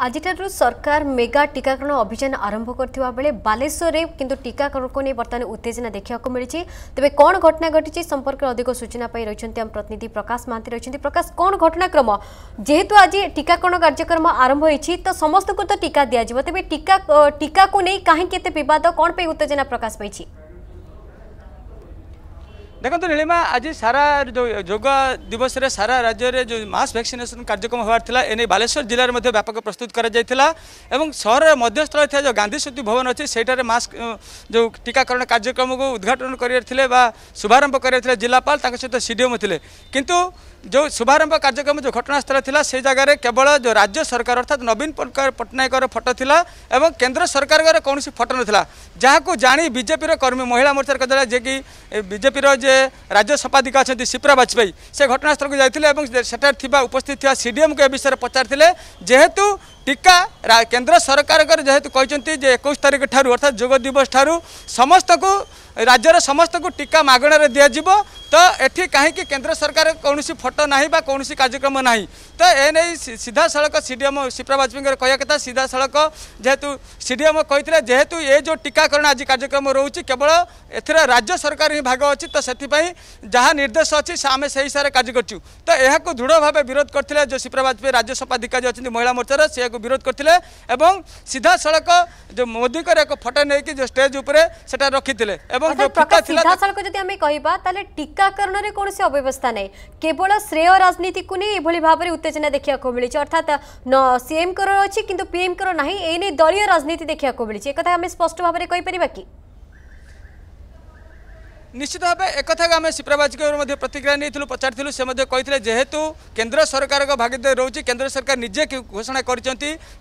आज सरकार मेगा टीकाकरण अभियान आरंभ करलेश्वर कि टीकाकरण को नहीं बर्तमान उत्तेजना देखा मिली तेज कौन घटना घटी संपर्क में अगर सूचना पाई रही प्रतिनिधि प्रकाश महांती रही प्रकाश कौन घटनाक्रम जेहेतु आज टीकाकरण कार्यक्रम आरंभ हो तो समस्त को तो टीका दिज्व तेज टीका टीका को नहीं कहीं बद कौन उत्तेजना प्रकाश पाई ଦେଖନ୍ତୁ ନୀଳିମା ଆଜି ସାରା ଯୋଗ ଦିବସରେ ସାରା ରାଜ୍ୟରେ ଯେଉଁ ମାସ୍ ଭ୍ୟାକ୍ସିନେସନ୍ କାର୍ଯ୍ୟକ୍ରମ ହେବାର ଥିଲା ଏନେଇ ବାଲେଶ୍ୱର ଜିଲ୍ଲାରେ ମଧ୍ୟ ବ୍ୟାପକ ପ୍ରସ୍ତୁତ କରାଯାଇଥିଲା ଏବଂ ସହରର ମଧ୍ୟସ୍ଥଳରେ ଥିବା ଯେଉଁ ଗାନ୍ଧୀ ସ୍ମୃତି ଭବନ ଅଛି ସେଇଠାରେ ମାସ୍କ ଯେଉଁ ଟିକାକରଣ କାର୍ଯ୍ୟକ୍ରମକୁ ଉଦ୍ଘାଟନ କରିବାର ଥିଲେ ବା ଶୁଭାରମ୍ଭ କରିବାର ଥିଲେ ଜିଲ୍ଲାପାଳ ତାଙ୍କ ସହିତ ସିଡିଏମ୍ ଥିଲେ କିନ୍ତୁ ଯେଉଁ ଶୁଭାରମ୍ଭ କାର୍ଯ୍ୟକ୍ରମ ଯେଉଁ ଘଟଣାସ୍ଥଳ ଥିଲା ସେ ଜାଗାରେ କେବଳ ଯେଉଁ ରାଜ୍ୟ ସରକାର ଅର୍ଥାତ୍ ନବୀନ ପଟ୍ଟନାୟକର ଫଟୋ ଥିଲା ଏବଂ କେନ୍ଦ୍ର ସରକାରଙ୍କର କୌଣସି ଫଟୋ ନଥିଲା ଯାହାକୁ ଜାଣି ବିଜେପିର କର୍ମୀ ମହିଳା ମୋର୍ଚ୍ଚାର କଥା ଯିଏକି ବିଜେପିର ଯେ जे राज्य सपाधिक अच्छा सिप्रा बाजपेयी से घटनास्थल को जाते उपस्थित थी डीएम को यह विषय पचारे जेहेतु टीका केन्द्र सरकार जेहेतु कहते जे एक तारीख ठार अर्थात जोग दिवस ठार् समस्त को राज्यर समस्त को टीका मगणार दिज्व तो ये कहीं केन्द्र सरकार कौन फटो ना कौन कार्यक्रम ना तो एने सीधा सड़क सी डी एम सीप्रा बाजपेयी कहवा कथा सीधा सड़क जेहेतु सी डी एम कही जेहेतु ये जो टीकाकरण आज कार्यक्रम रोचे केवल ए राज्य सरकार ही भाग अच्छी तो से जहाँ निर्देश अच्छी आम से हिसाब से कार्य कर यह दृढ़ भाव विरोध करते जो सीप्रा बाजपेयी राज्यसभा अधिकारी अच्छा महिला मोर्चार से বিরোধ করতিলে এবং সিধা সڑک যে मोदी কৰে এক ফটা নেকি যে স্টেজ ওপৰে সেটা ৰখিtile এবং পুকা থিলা সিধা সڑکক যদি আমি কহিবা তলে টিকা কৰণৰে কোনসী অৱব্যৱস্থা নাই কেৱল শ্রেয় ৰাজনীতি কোনে ইভলি ভাৱৰে উৎসজন দেখি আকো مليচ অৰ্থাৎ ন সিএম কৰে আছে কিন্তু পিএম কৰা নাই এনি দৰীয় ৰাজনীতি দেখি আকো مليচ এক কথা আমি স্পষ্টভাৱৰে ক'ই পৰিবাকি নিশ্চিত ভাবে একথা আমি শিপ্রা বাজপেয়ী প্রতিক্রিয়া নিয়েছিল পচারি সে কে যেহেতু কেন্দ্র সরকার ভাগিদার রয়েছে কেন্দ্র সরকার নিজে ঘোষণা করেছেন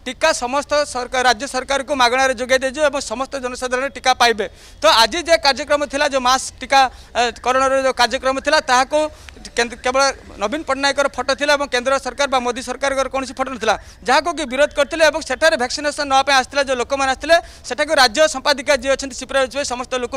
টিকা সমস্ত সরকার রাজ্য সরকার মাগণার যোগাই দিয়েছে এবং সমস্ত জনসাধারণ টিকা পাইবে তো আজ যে কার্যক্রম লা যে মাস টিকাকরণের যে কার্যক্রম লা তাহলে কেবল নবীন পট্টনায়কর ফটো লা এবং কেন্দ্র সরকার বা মোদি সরকারর কোণী ফটো নথিলা যাহাকে বিরোধ করলে এবং সেঠার ভ্যাকসিনেসন নেওয়া আসলে যে লোক মানে আসলে সেটাকে রাজ্য সম্পাদিকা যে অনেক সিপ্রা বাজপেয়ী সমস্ত লোক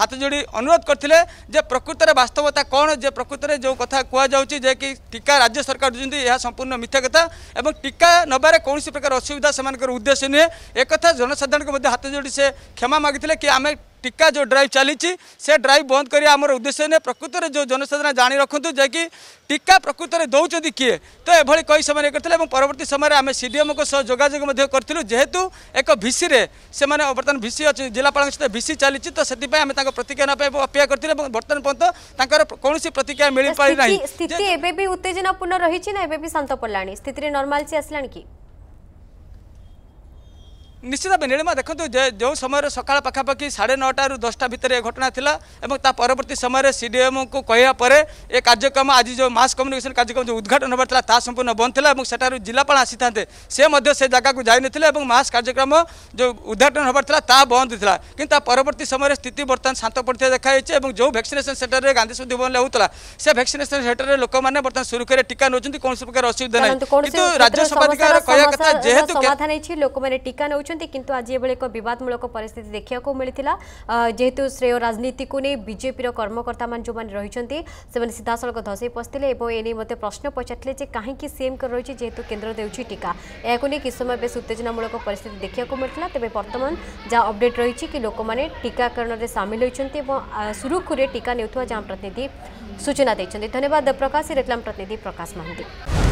হাত যোড়ি অনুরোধ করলে যে প্রকৃতরে বাস্তবতা কোণ যে প্রকৃতরে যে কথা কুযাচ্ছে যে কি টিকা রাজ্য সরকার দিচ্ছেন এ সম্পূর্ণ মিথ্যা কথা এবং টিকা নেবার কৌশি প্রকার অসুবিধা সে উদ্দেশ্য নুহে একথা জনসাধারণ হাত যোড়ি সে ক্ষমা মাগিলে কি আমি टीका जो ड्राइव चली ड्राइव बंद कर आम उद्देश्य नहीं प्रकृत में जो जनसाधारण जाणी रखुद जैक टीका प्रकृत में दौरान किए तो यह कई समय करते परवर्त समय आम सी डीएम को जोजोग करूँ जेहेतु एक भिसी से बर्तमान भिसी अच्छे जिलापा सहित भिसी चली तो से आम प्रतिक्रिया अपेक्षा करते बर्तमान पर्यटन कौन प्रतिक्रिया मिल पारिना ना स्थिति एवं उत्तेजनापूर्ण रही शांत पड़ा स्थित नर्माल आसला कि निश्चित भाव नीलमा देखो जो समय सका पखापाखि साढ़े नौटा रू दसटा भितर यह घटना थी और परवर्त समय सी डी एम को कहवापर यह कार्यक्रम आज जो मस कम्युनिकेसन कार्यक्रम जो उद्घाटन होता था संपूर्ण बंद था और सेठ जिलापा आसी था से मैं से जगह को और मस कार्यक्रम जो उद्घाटन होबार था ता बंद था कि परवर्त समय स्थिति बर्तमान शांत पड़ता देखाई है और जो भैक्सीनेसन सेटर में गांधी सुधी भवन में होता से भैक्सीनेसन सेटर में लोक मैंने बर्तमान सुरक्षा टीका नौकर कौन प्रकार असुविधा नहीं कि राज्य सभा कहता जेहतु लोक टीका नौ करते कि आज ये एक बदमूलक पिस्थित देखा मिले जेहेतु श्रेय राजनीति को नहीं बजेपी कर्मकर्ता मान जो मैंने रही सीधासख धसई पशिते एने मतलब प्रश्न पचारे कहीं सीएम को रही है जेहतु केन्द्र देखिए टीका यह कि समय बेस उत्तेजनामूलक पिस्थित देखा मिलता तेज बर्तमान जहाँ अपडेट रही कि लोक मैंने टीकाकरण में सामिल होती सुरखुरी टीका ने जहाँ प्रतिनिधि सूचना देते धन्यवाद प्रकाश ये प्रतिनिधि प्रकाश महांती